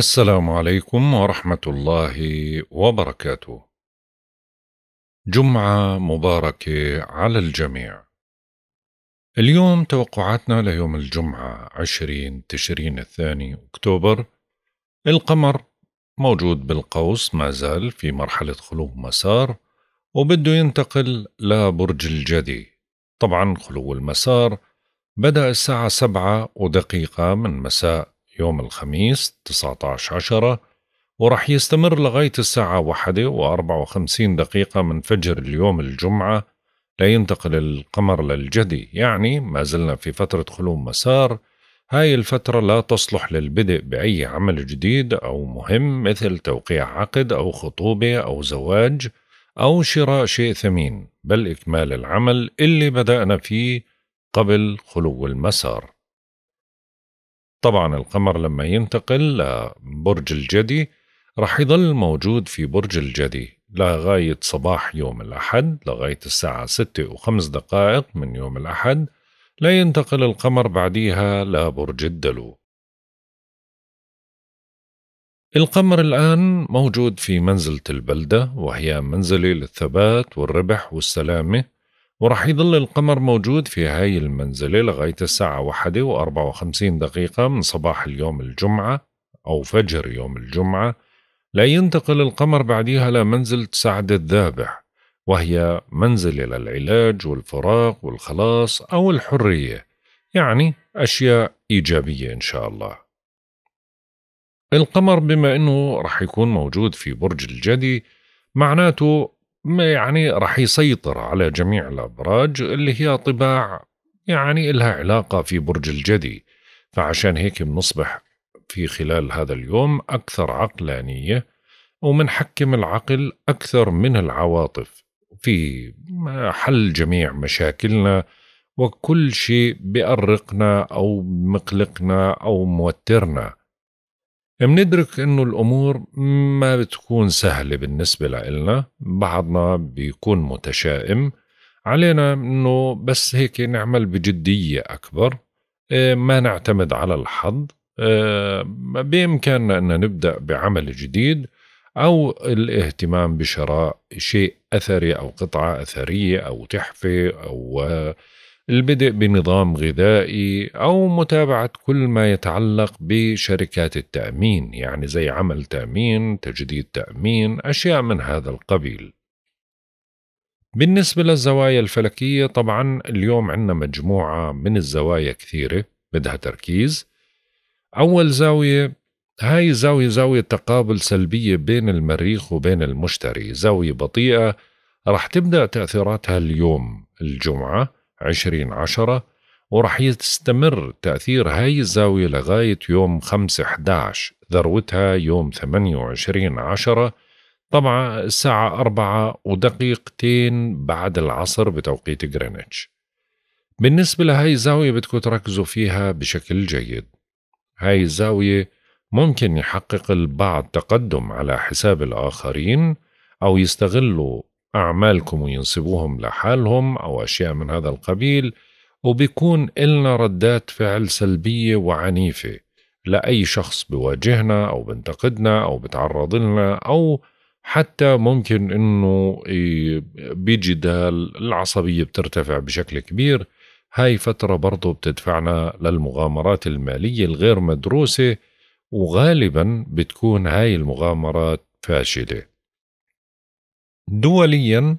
السلام عليكم ورحمة الله وبركاته. جمعة مباركة على الجميع. اليوم توقعاتنا ليوم الجمعة 20 تشرين الثاني أكتوبر القمر موجود بالقوس ما زال في مرحلة خلو مسار وبده ينتقل لبرج الجدي طبعا خلو المسار بدأ الساعة سبعة ودقيقة من مساء يوم الخميس 19 عشرة ورح يستمر لغاية الساعة واحدة وأربعة وخمسين دقيقة من فجر اليوم الجمعة لينتقل القمر للجدي يعني ما زلنا في فترة خلو مسار هاي الفترة لا تصلح للبدء بأي عمل جديد أو مهم مثل توقيع عقد أو خطوبة أو زواج أو شراء شيء ثمين بل إكمال العمل اللي بدأنا فيه قبل خلو المسار طبعا القمر لما ينتقل لبرج الجدي رح يضل موجود في برج الجدي لغاية صباح يوم الأحد لغاية الساعة ستة وخمس دقائق من يوم الأحد لا ينتقل القمر بعديها لبرج الدلو القمر الآن موجود في منزلة البلدة وهي منزلة للثبات والربح والسلامة وراح يظل القمر موجود في هاي المنزلة لغاية الساعة واحدة وأربعة وخمسين دقيقة من صباح اليوم الجمعة أو فجر يوم الجمعة لا ينتقل القمر بعدها لمنزلة سعد الذابح وهي منزلة للعلاج والفراق والخلاص أو الحرية يعني أشياء إيجابية إن شاء الله القمر بما أنه رح يكون موجود في برج الجدي معناته يعني راح يسيطر على جميع الأبراج اللي هي طباع يعني إلها علاقة في برج الجدي فعشان هيك بنصبح في خلال هذا اليوم أكثر عقلانية ومنحكم العقل أكثر من العواطف في حل جميع مشاكلنا وكل شيء بيأرقنا أو مقلقنا أو موترنا بندرك انه الامور ما بتكون سهله بالنسبه لنا بعضنا بيكون متشائم علينا انه بس هيك نعمل بجديه اكبر إيه، ما نعتمد على الحظ إيه، بامكاننا ان نبدا بعمل جديد او الاهتمام بشراء شيء اثري او قطعه اثريه او تحفه او آه، البدء بنظام غذائي أو متابعة كل ما يتعلق بشركات التأمين يعني زي عمل تأمين تجديد تأمين أشياء من هذا القبيل بالنسبة للزوايا الفلكية طبعا اليوم عندنا مجموعة من الزوايا كثيرة بدها تركيز أول زاوية هاي زاوية زاوية تقابل سلبية بين المريخ وبين المشتري زاوية بطيئة رح تبدأ تأثيراتها اليوم الجمعة 2010 ورح يستمر تأثير هاي الزاوية لغاية يوم 5/11 ذروتها يوم 28/10 طبعا الساعة أربعة ودقيقتين بعد العصر بتوقيت غرينتش بالنسبة لهاي الزاوية بدكم تركزوا فيها بشكل جيد هاي الزاوية ممكن يحقق البعض تقدم على حساب الآخرين أو يستغلوا أعمالكم وينسبوهم لحالهم أو أشياء من هذا القبيل وبيكون إلنا ردات فعل سلبية وعنيفة لأي شخص بواجهنا أو بنتقدنا أو بتعرض لنا أو حتى ممكن انه دهال العصبية بترتفع بشكل كبير هاي فترة برضو بتدفعنا للمغامرات المالية الغير مدروسة وغالبا بتكون هاي المغامرات فاشلة دوليا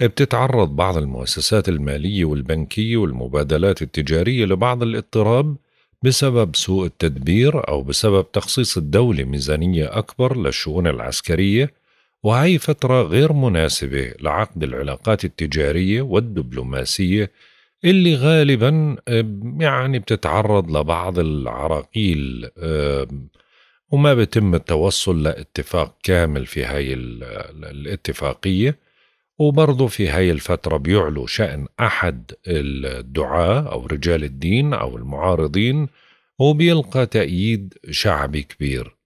بتتعرض بعض المؤسسات المالية والبنكية والمبادلات التجارية لبعض الاضطراب بسبب سوء التدبير أو بسبب تخصيص الدولة ميزانية أكبر للشؤون العسكرية وهي فترة غير مناسبة لعقد العلاقات التجارية والدبلوماسية اللي غالبا آه، يعني بتتعرض لبعض العراقيل آه، وما بيتم التوصل لاتفاق كامل في هاي الاتفاقية وبرضه في هاي الفترة بيعلو شأن أحد الدعاة أو رجال الدين أو المعارضين وبيلقى تأييد شعبي كبير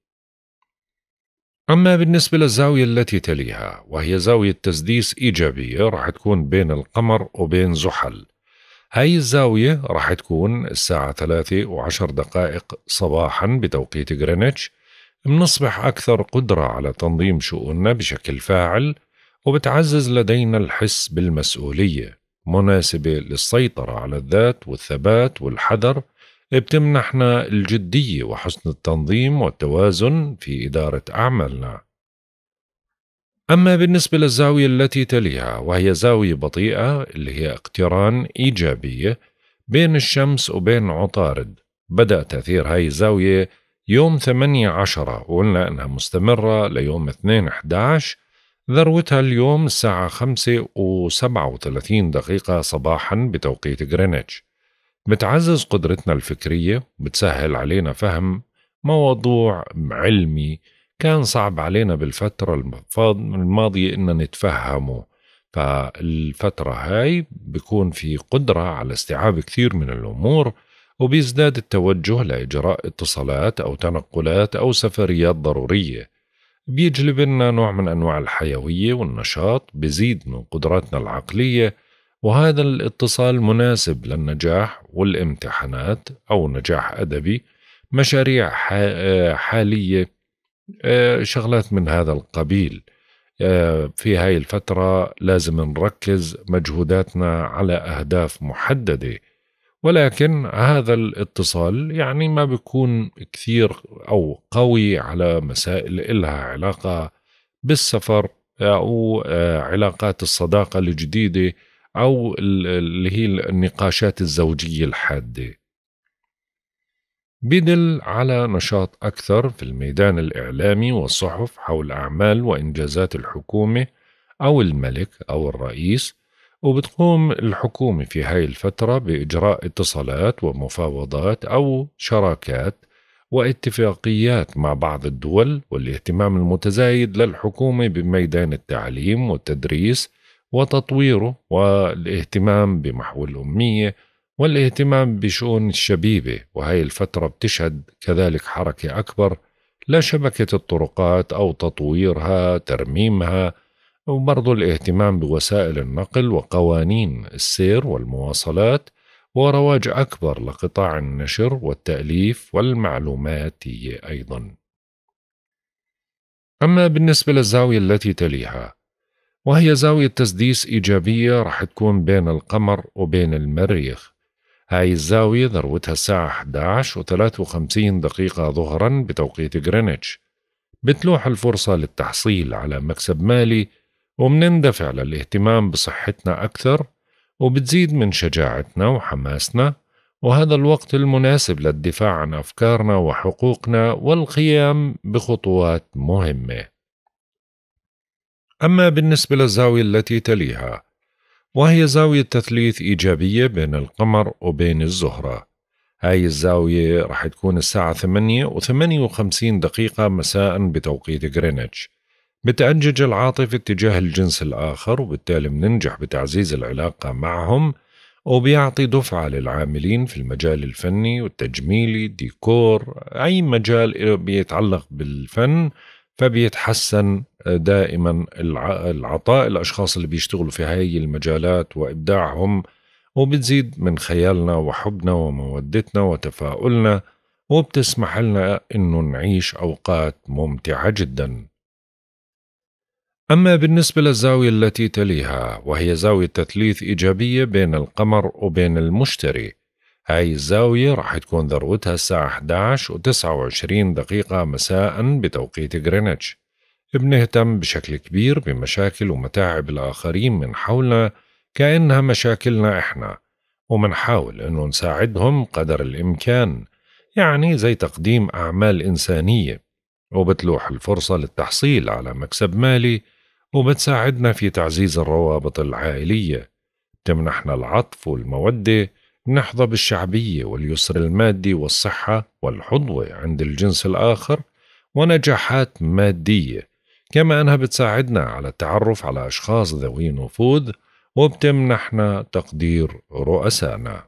أما بالنسبة للزاوية التي تليها وهي زاوية تسديس إيجابية راح تكون بين القمر وبين زحل هاي الزاوية راح تكون الساعة ثلاثة وعشر دقائق صباحا بتوقيت غرينتش بنصبح أكثر قدرة على تنظيم شؤوننا بشكل فاعل وبتعزز لدينا الحس بالمسؤولية مناسبة للسيطرة على الذات والثبات والحذر بتمنحنا الجدية وحسن التنظيم والتوازن في إدارة أعمالنا أما بالنسبة للزاوية التي تليها وهي زاوية بطيئة اللي هي اقتران إيجابية بين الشمس وبين عطارد بدأ تأثير هاي الزاوية يوم 8 عشرة وقلنا أنها مستمرة ليوم 2 11 ذروتها اليوم الساعة 5 و37 دقيقة صباحا بتوقيت غرينتش بتعزز قدرتنا الفكرية بتسهل علينا فهم موضوع علمي كان صعب علينا بالفترة الماضية إن نتفهمه فالفترة هاي بيكون في قدرة على استيعاب كثير من الأمور وبيزداد التوجه لإجراء اتصالات أو تنقلات أو سفريات ضرورية بيجلب لنا نوع من أنواع الحيوية والنشاط بزيد من قدراتنا العقلية وهذا الاتصال مناسب للنجاح والامتحانات أو نجاح أدبي مشاريع آه، حالية آه، شغلات من هذا القبيل آه، في هاي الفترة لازم نركز مجهوداتنا على أهداف محددة ولكن هذا الاتصال يعني ما بيكون كثير أو قوي على مسائل إلها علاقة بالسفر آه، أو علاقات الصداقة الجديدة أو اللي هي النقاشات الزوجية الحادة بدل على نشاط أكثر في الميدان الإعلامي والصحف حول أعمال وإنجازات الحكومة أو الملك أو الرئيس وبتقوم الحكومة في هاي الفترة بإجراء اتصالات ومفاوضات أو شراكات واتفاقيات مع بعض الدول والاهتمام المتزايد للحكومة بميدان التعليم والتدريس وتطويره والاهتمام بمحو الأمية والاهتمام بشؤون الشبيبة وهي الفترة بتشهد كذلك حركة أكبر لشبكة الطرقات أو تطويرها ترميمها وبرضو الاهتمام بوسائل النقل وقوانين السير والمواصلات ورواج أكبر لقطاع النشر والتأليف والمعلوماتية أيضا أما بالنسبة للزاوية التي تليها وهي زاوية تسديس إيجابية رح تكون بين القمر وبين المريخ هاي الزاوية ذروتها الساعة 11 و 53 دقيقة ظهرا بتوقيت غرينتش بتلوح الفرصة للتحصيل على مكسب مالي ومنندفع للاهتمام بصحتنا أكثر وبتزيد من شجاعتنا وحماسنا وهذا الوقت المناسب للدفاع عن أفكارنا وحقوقنا والقيام بخطوات مهمة أما بالنسبة للزاوية التي تليها وهي زاوية تثليث إيجابية بين القمر وبين الزهرة هاي الزاوية رح تكون الساعة 8 و 58 دقيقة مساء بتوقيت غرينتش بتأنجج العاطفة اتجاه الجنس الآخر وبالتالي بننجح بتعزيز العلاقة معهم وبيعطي دفعة للعاملين في المجال الفني والتجميلي ديكور أي مجال بيتعلق بالفن فبيتحسن دائما العطاء الأشخاص اللي بيشتغلوا في هاي المجالات وإبداعهم وبتزيد من خيالنا وحبنا ومودتنا وتفاؤلنا وبتسمح لنا إنه نعيش أوقات ممتعة جدا أما بالنسبة للزاوية التي تليها وهي زاوية تثليث إيجابية بين القمر وبين المشتري هاي الزاوية راح تكون ذروتها الساعة 11 و 29 دقيقة مساء بتوقيت غرينتش بنهتم بشكل كبير بمشاكل ومتاعب الآخرين من حولنا كأنها مشاكلنا إحنا ومنحاول أنه نساعدهم قدر الإمكان يعني زي تقديم أعمال إنسانية وبتلوح الفرصة للتحصيل على مكسب مالي وبتساعدنا في تعزيز الروابط العائلية تمنحنا العطف والمودة نحظى بالشعبية واليسر المادي والصحة والحظوة عند الجنس الآخر ونجاحات مادية كما أنها بتساعدنا على التعرف على أشخاص ذوي نفوذ وبتمنحنا تقدير رؤسائنا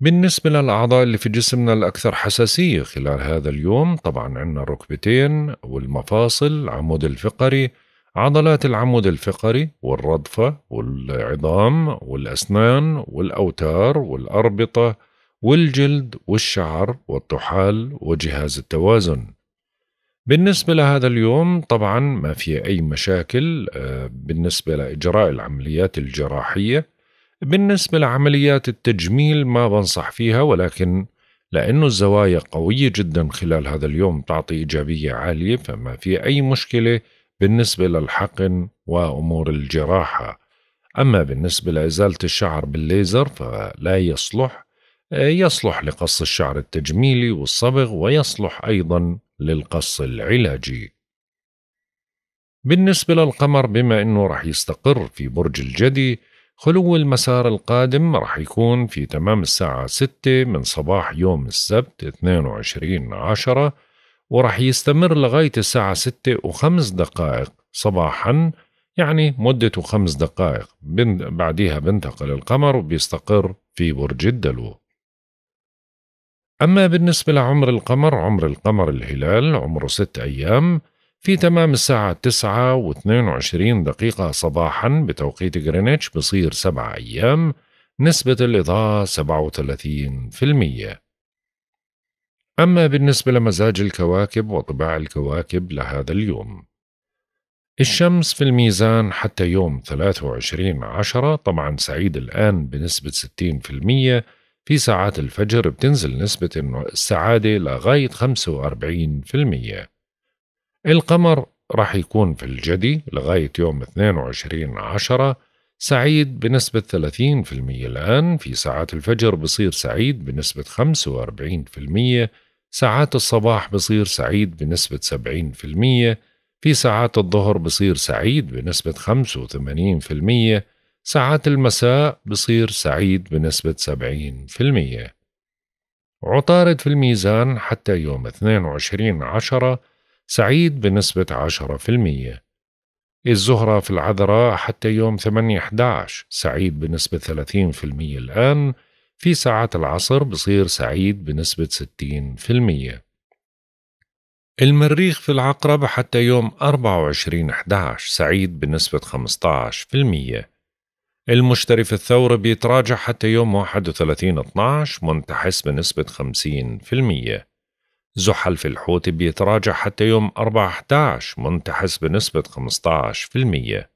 بالنسبة للأعضاء اللي في جسمنا الأكثر حساسية خلال هذا اليوم طبعا عندنا الركبتين والمفاصل العمود الفقري عضلات العمود الفقري والرضفة والعظام والأسنان والأوتار والأربطة والجلد والشعر والطحال وجهاز التوازن بالنسبة لهذا اليوم طبعا ما في أي مشاكل آه، بالنسبة لإجراء العمليات الجراحية بالنسبة لعمليات التجميل ما بنصح فيها ولكن لأنه الزوايا قوية جدا خلال هذا اليوم تعطي إيجابية عالية فما في أي مشكلة بالنسبة للحقن وأمور الجراحة أما بالنسبة لإزالة الشعر بالليزر فلا يصلح يصلح لقص الشعر التجميلي والصبغ ويصلح أيضا للقص العلاجي بالنسبة للقمر بما أنه رح يستقر في برج الجدي خلو المسار القادم رح يكون في تمام الساعة 6 من صباح يوم السبت 22 عشرة وراح يستمر لغاية الساعة ستة وخمس دقائق صباحا يعني مدته خمس دقائق بعدها بنتقل القمر وبيستقر في برج الدلو أما بالنسبة لعمر القمر عمر القمر الهلال عمره ست أيام في تمام الساعة تسعة واثنين وعشرين دقيقة صباحا بتوقيت غرينتش بصير سبع أيام نسبة الإضاءة سبعة وثلاثين في المية أما بالنسبة لمزاج الكواكب وطباع الكواكب لهذا اليوم الشمس في الميزان حتى يوم 23 عشرة طبعا سعيد الآن بنسبة 60% في ساعات الفجر بتنزل نسبة السعادة لغاية 45% القمر راح يكون في الجدي لغاية يوم 22 عشرة سعيد بنسبة 30% الآن في ساعات الفجر بصير سعيد بنسبة 45% ساعات الصباح بصير سعيد بنسبة 70% في ساعات الظهر بصير سعيد بنسبة 85% ساعات المساء بصير سعيد بنسبة 70% عطارد في الميزان حتى يوم 22 عشرة سعيد بنسبة 10% الزهرة في العذراء حتى يوم 8 11 سعيد بنسبة 30% الآن في ساعات العصر بصير سعيد بنسبة 60% المريخ في العقرب حتى يوم 24/11 سعيد بنسبة 15% المشتري في الثورة بيتراجع حتى يوم 31/12 منتحس بنسبة 50% زحل في الحوت بيتراجع حتى يوم 4/11 منتحس بنسبة 15%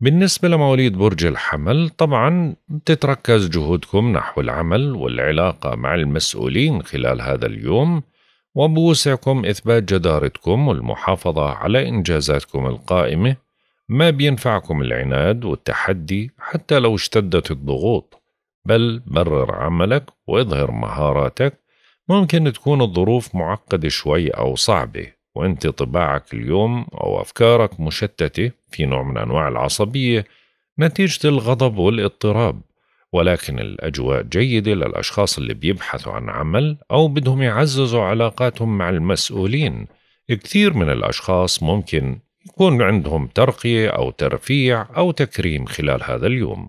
بالنسبة لمواليد برج الحمل طبعا بتتركز جهودكم نحو العمل والعلاقة مع المسؤولين خلال هذا اليوم وبوسعكم إثبات جدارتكم والمحافظة على إنجازاتكم القائمة ما بينفعكم العناد والتحدي حتى لو اشتدت الضغوط بل برر عملك واظهر مهاراتك ممكن تكون الظروف معقدة شوي أو صعبة وانت طباعك اليوم او افكارك مشتته في نوع من انواع العصبيه نتيجه الغضب والاضطراب ولكن الاجواء جيده للاشخاص اللي بيبحثوا عن عمل او بدهم يعززوا علاقاتهم مع المسؤولين كثير من الاشخاص ممكن يكون عندهم ترقيه او ترفيع او تكريم خلال هذا اليوم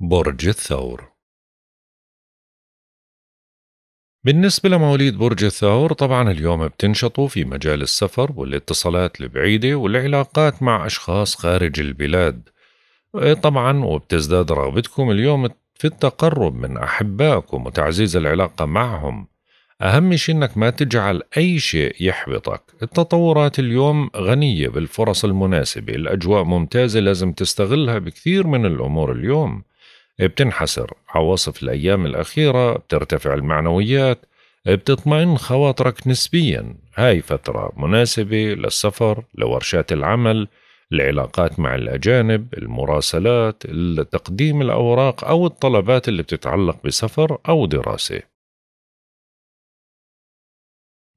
برج الثور بالنسبة لمواليد برج الثور طبعا اليوم بتنشطوا في مجال السفر والاتصالات البعيدة والعلاقات مع أشخاص خارج البلاد إيه طبعا وبتزداد رغبتكم اليوم في التقرب من أحبائكم وتعزيز العلاقة معهم أهم شيء أنك ما تجعل أي شيء يحبطك التطورات اليوم غنية بالفرص المناسبة الأجواء ممتازة لازم تستغلها بكثير من الأمور اليوم بتنحسر عواصف الأيام الأخيرة بترتفع المعنويات بتطمئن خواطرك نسبيا هاي فترة مناسبة للسفر لورشات العمل العلاقات مع الأجانب المراسلات تقديم الأوراق أو الطلبات اللي بتتعلق بسفر أو دراسة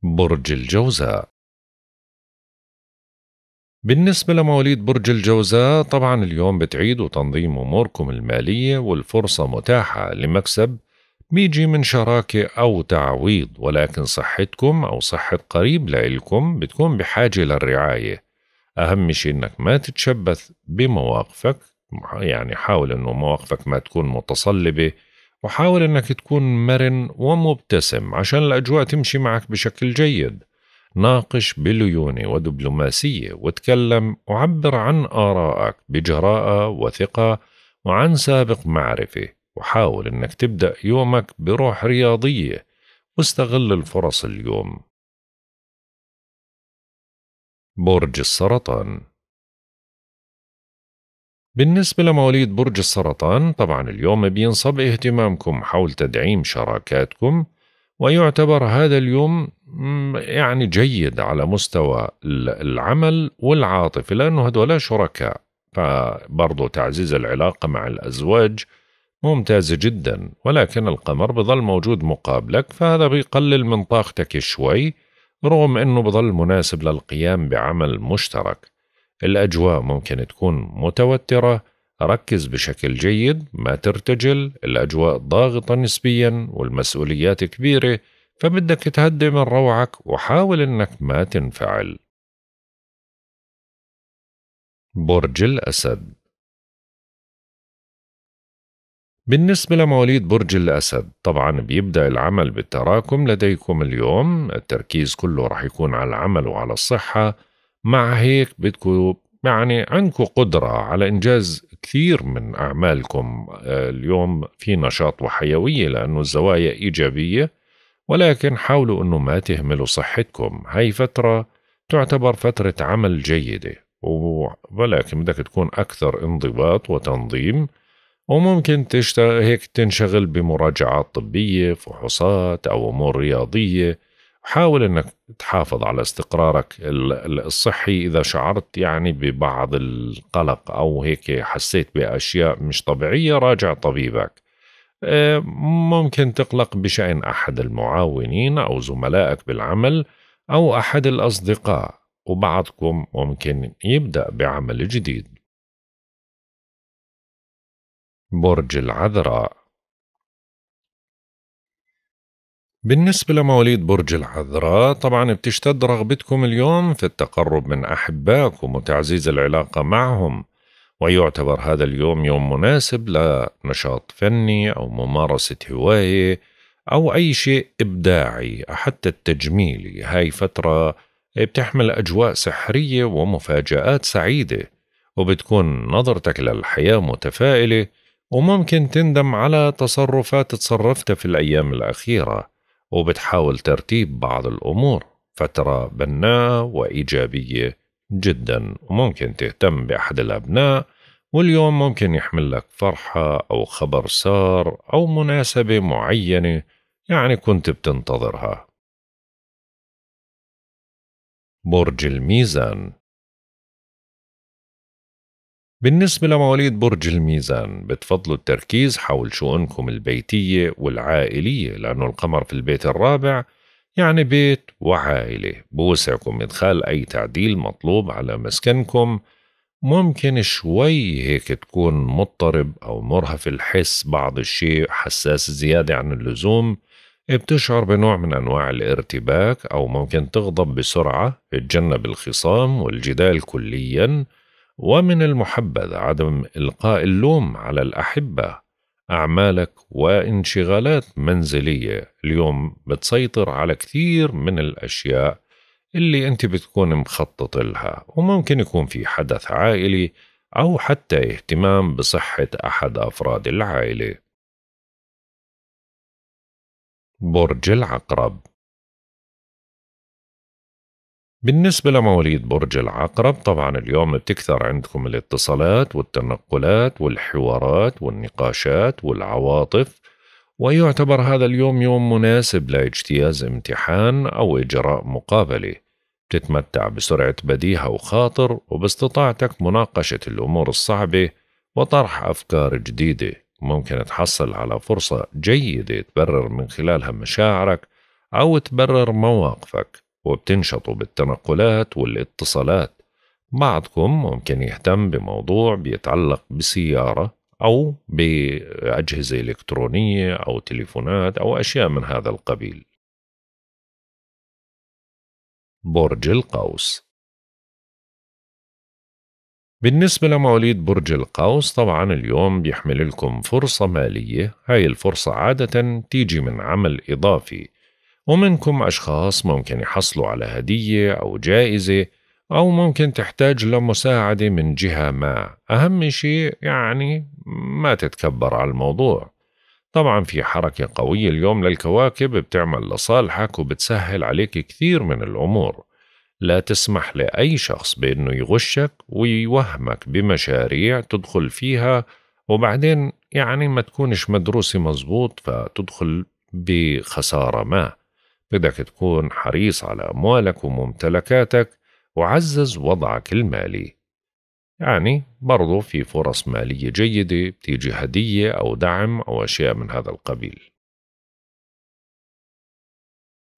برج الجوزاء بالنسبة لمواليد برج الجوزاء طبعا اليوم بتعيدوا تنظيم أموركم المالية والفرصة متاحة لمكسب بيجي من شراكة أو تعويض ولكن صحتكم أو صحة قريب لإلكم بتكون بحاجة للرعاية أهم شيء إنك ما تتشبث بمواقفك يعني حاول إنه مواقفك ما تكون متصلبة وحاول إنك تكون مرن ومبتسم عشان الأجواء تمشي معك بشكل جيد ناقش بليونة ودبلوماسية وتكلم وعبر عن آرائك بجراءة وثقة وعن سابق معرفة وحاول إنك تبدأ يومك بروح رياضية واستغل الفرص اليوم برج السرطان بالنسبة لمواليد برج السرطان طبعا اليوم بينصب اهتمامكم حول تدعيم شراكاتكم ويعتبر هذا اليوم يعني جيد على مستوى العمل والعاطفة لأنه هذولا شركاء فبرضو تعزيز العلاقة مع الأزواج ممتازة جدا ولكن القمر بظل موجود مقابلك فهذا بيقلل من طاقتك شوي رغم أنه بظل مناسب للقيام بعمل مشترك الأجواء ممكن تكون متوترة ركز بشكل جيد ما ترتجل الأجواء ضاغطة نسبيا والمسؤوليات كبيرة فبدك تهدي من روعك وحاول إنك ما تنفعل برج الأسد بالنسبة لمواليد برج الأسد طبعا بيبدأ العمل بالتراكم لديكم اليوم التركيز كله رح يكون على العمل وعلى الصحة مع هيك بدكم يعني عندكم قدرة على إنجاز كثير من أعمالكم آه، اليوم في نشاط وحيوية لأنه الزوايا إيجابية ولكن حاولوا أنه ما تهملوا صحتكم هاي فترة تعتبر فترة عمل جيدة ولكن بدك تكون أكثر انضباط وتنظيم وممكن تشت... هيك تنشغل بمراجعات طبية فحوصات أو أمور رياضية حاول انك تحافظ على استقرارك الصحي اذا شعرت يعني ببعض القلق او هيك حسيت باشياء مش طبيعيه راجع طبيبك آه، ممكن تقلق بشان احد المعاونين او زملائك بالعمل او احد الاصدقاء وبعضكم ممكن يبدا بعمل جديد برج العذراء بالنسبة لمواليد برج العذراء طبعا بتشتد رغبتكم اليوم في التقرب من أحبائكم وتعزيز العلاقة معهم ويعتبر هذا اليوم يوم مناسب لنشاط فني أو ممارسة هواية أو أي شيء إبداعي حتى التجميلي هاي فترة بتحمل أجواء سحرية ومفاجآت سعيدة وبتكون نظرتك للحياة متفائلة وممكن تندم على تصرفات تصرفتها في الأيام الأخيرة وبتحاول ترتيب بعض الأمور فترة بناءة وإيجابية جدا وممكن تهتم بأحد الأبناء واليوم ممكن يحمل لك فرحة أو خبر سار أو مناسبة معينة يعني كنت بتنتظرها برج الميزان بالنسبة لمواليد برج الميزان بتفضلوا التركيز حول شؤونكم البيتية والعائلية لأنه القمر في البيت الرابع يعني بيت وعائلة بوسعكم إدخال أي تعديل مطلوب على مسكنكم ممكن شوي هيك تكون مضطرب أو مرهف الحس بعض الشيء حساس زيادة عن اللزوم بتشعر بنوع من أنواع الارتباك أو ممكن تغضب بسرعة تجنب الخصام والجدال كلياً ومن المحبذ عدم إلقاء اللوم على الأحبة أعمالك وانشغالات منزلية اليوم بتسيطر على كثير من الأشياء اللي أنت بتكون مخطط لها وممكن يكون في حدث عائلي أو حتى اهتمام بصحة أحد أفراد العائلة برج العقرب بالنسبة لمواليد برج العقرب طبعا اليوم بتكثر عندكم الاتصالات والتنقلات والحوارات والنقاشات والعواطف ويعتبر هذا اليوم يوم مناسب لاجتياز امتحان أو إجراء مقابلة بتتمتع بسرعة بديهة وخاطر وباستطاعتك مناقشة الأمور الصعبة وطرح أفكار جديدة ممكن تحصل على فرصة جيدة تبرر من خلالها مشاعرك أو تبرر مواقفك وبتنشطوا بالتنقلات والاتصالات بعضكم ممكن يهتم بموضوع بيتعلق بسيارة أو بأجهزة إلكترونية أو تليفونات أو أشياء من هذا القبيل برج القوس بالنسبة لمواليد برج القوس طبعا اليوم بيحمل لكم فرصة مالية هاي الفرصة عادة تيجي من عمل إضافي ومنكم أشخاص ممكن يحصلوا على هدية أو جائزة أو ممكن تحتاج لمساعدة من جهة ما أهم شيء يعني ما تتكبر على الموضوع طبعا في حركة قوية اليوم للكواكب بتعمل لصالحك وبتسهل عليك كثير من الأمور لا تسمح لأي شخص بأنه يغشك ويوهمك بمشاريع تدخل فيها وبعدين يعني ما تكونش مدروسة مزبوط فتدخل بخسارة ما بدك تكون حريص على أموالك وممتلكاتك وعزز وضعك المالي يعني برضو في فرص مالية جيدة بتيجي هدية أو دعم أو أشياء من هذا القبيل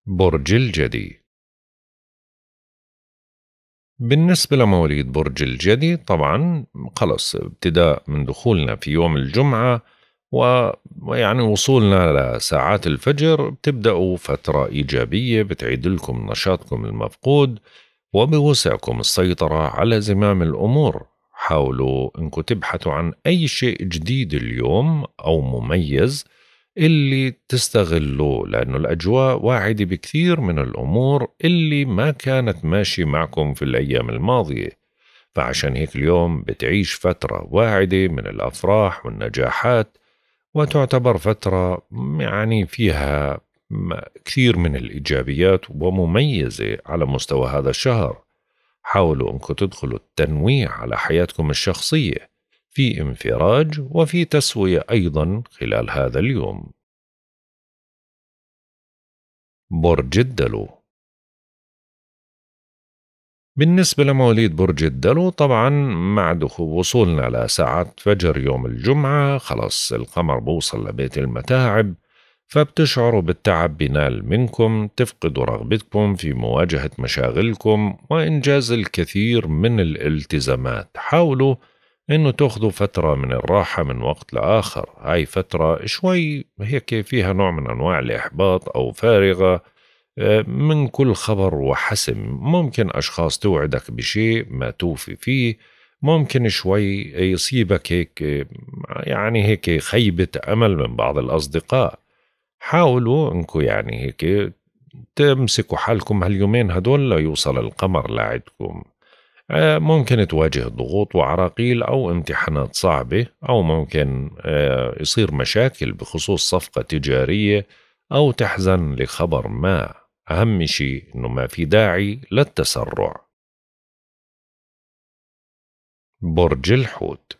برج الجدي بالنسبة لمواليد برج الجدي طبعا خلص ابتداء من دخولنا في يوم الجمعة ويعني وصولنا لساعات الفجر بتبدأوا فترة إيجابية بتعيد لكم نشاطكم المفقود وبوسعكم السيطرة على زمام الأمور حاولوا انكم تبحثوا عن أي شيء جديد اليوم أو مميز اللي تستغلوه لأنه الأجواء واعدة بكثير من الأمور اللي ما كانت ماشية معكم في الأيام الماضية فعشان هيك اليوم بتعيش فترة واعدة من الأفراح والنجاحات وتعتبر فترة يعني فيها كثير من الإيجابيات ومميزة على مستوى هذا الشهر حاولوا أنكم تدخلوا التنويع على حياتكم الشخصية في انفراج وفي تسوية أيضا خلال هذا اليوم برج الدلو بالنسبة لمواليد برج الدلو طبعا مع دخول وصولنا لساعة فجر يوم الجمعة خلاص القمر بوصل لبيت المتاعب فبتشعروا بالتعب بينال منكم تفقدوا رغبتكم في مواجهة مشاغلكم وإنجاز الكثير من الالتزامات حاولوا إنه تاخذوا فترة من الراحة من وقت لآخر هاي فترة شوي هيك فيها نوع من أنواع الإحباط أو فارغة من كل خبر وحسم ممكن أشخاص توعدك بشيء ما توفي فيه ممكن شوي يصيبك هيك يعني هيك خيبة أمل من بعض الأصدقاء حاولوا انكم يعني هيك تمسكوا حالكم هاليومين هدول ليوصل القمر لعدكم آه، ممكن تواجه ضغوط وعراقيل أو امتحانات صعبة أو ممكن آه، يصير مشاكل بخصوص صفقة تجارية أو تحزن لخبر ما أهم شيء إنه ما في داعي للتسرع برج الحوت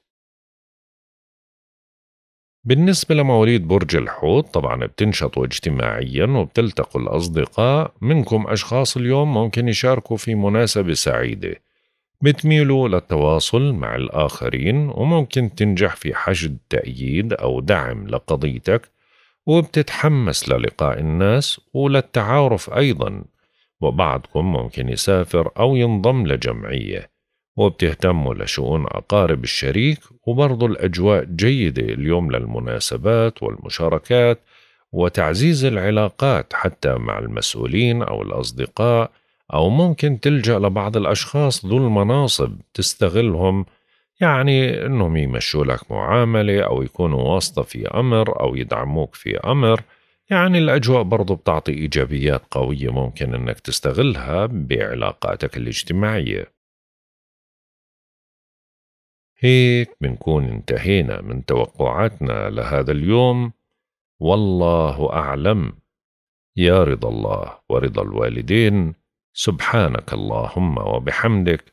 بالنسبة لمواليد برج الحوت طبعا بتنشطوا اجتماعيا وبتلتقوا الأصدقاء منكم أشخاص اليوم ممكن يشاركوا في مناسبة سعيدة بتميلوا للتواصل مع الآخرين وممكن تنجح في حشد تأييد أو دعم لقضيتك وبتتحمس للقاء الناس وللتعارف أيضا وبعضكم ممكن يسافر أو ينضم لجمعية وبتهتموا لشؤون أقارب الشريك وبرضو الأجواء جيدة اليوم للمناسبات والمشاركات وتعزيز العلاقات حتى مع المسؤولين أو الأصدقاء أو ممكن تلجأ لبعض الأشخاص ذو المناصب تستغلهم يعني انهم يمشوا لك معامله او يكونوا واسطه في امر او يدعموك في امر يعني الاجواء برضو بتعطي ايجابيات قويه ممكن انك تستغلها بعلاقاتك الاجتماعيه هيك بنكون انتهينا من توقعاتنا لهذا اليوم والله اعلم يا رضا الله ورضا الوالدين سبحانك اللهم وبحمدك